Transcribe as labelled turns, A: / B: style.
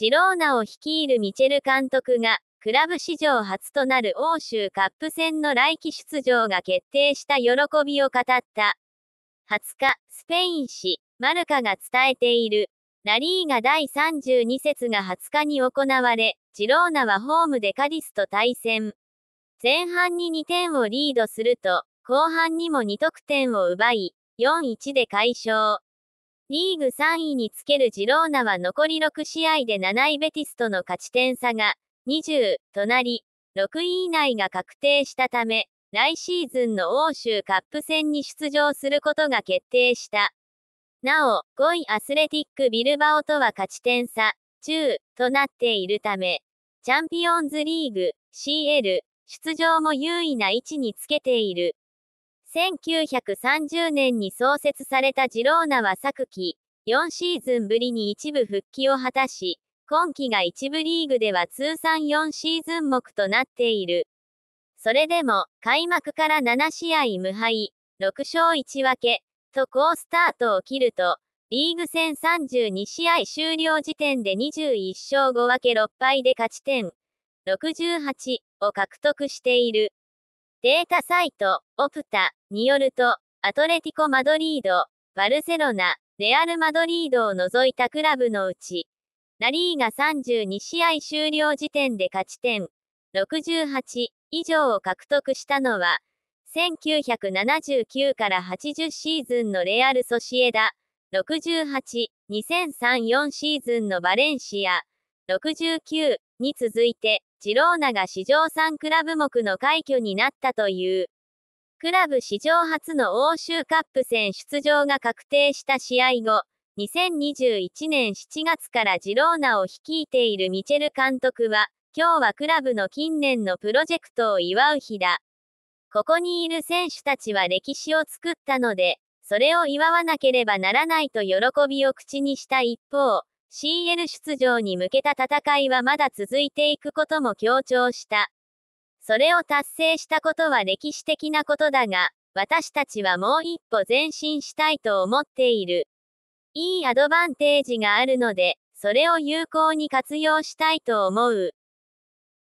A: ジローナを率いるミチェル監督が、クラブ史上初となる欧州カップ戦の来季出場が決定した喜びを語った。20日、スペイン紙、マルカが伝えている。ラリーが第32節が20日に行われ、ジローナはホームでカディスと対戦。前半に2点をリードすると、後半にも2得点を奪い、4-1で解消。リーグ3位につけるジローナは残り6試合で7位ベティスとの勝ち点差が20となり、6位以内が確定したため、来シーズンの欧州カップ戦に出場することが決定した。なお、5位アスレティック・ビルバオとは勝ち点差10となっているため、チャンピオンズリーグ CL 出場も優位な位置につけている。1930年に創設されたジローナは昨季、4シーズンぶりに一部復帰を果たし、今季が一部リーグでは通算4シーズン目となっている。それでも、開幕から7試合無敗、6勝1分け、と好スタートを切ると、リーグ戦32試合終了時点で21勝5分け6敗で勝ち点68を獲得している。データサイト、オプタによると、アトレティコ・マドリード、バルセロナ、レアル・マドリードを除いたクラブのうち、ラリーが32試合終了時点で勝ち点68以上を獲得したのは、1979から80シーズンのレアル・ソシエダ、68、2003-4シーズンのバレンシア、69に続いて、ジローナが史上3クラブ目の快挙になったという。クラブ史上初の欧州カップ戦出場が確定した試合後、2021年7月からジローナを率いているミチェル監督は、今日はクラブの近年のプロジェクトを祝う日だ。ここにいる選手たちは歴史を作ったので、それを祝わなければならないと喜びを口にした一方、CL 出場に向けた戦いはまだ続いていくことも強調した。それを達成したことは歴史的なことだが、私たちはもう一歩前進したいと思っている。いいアドバンテージがあるので、それを有効に活用したいと思う。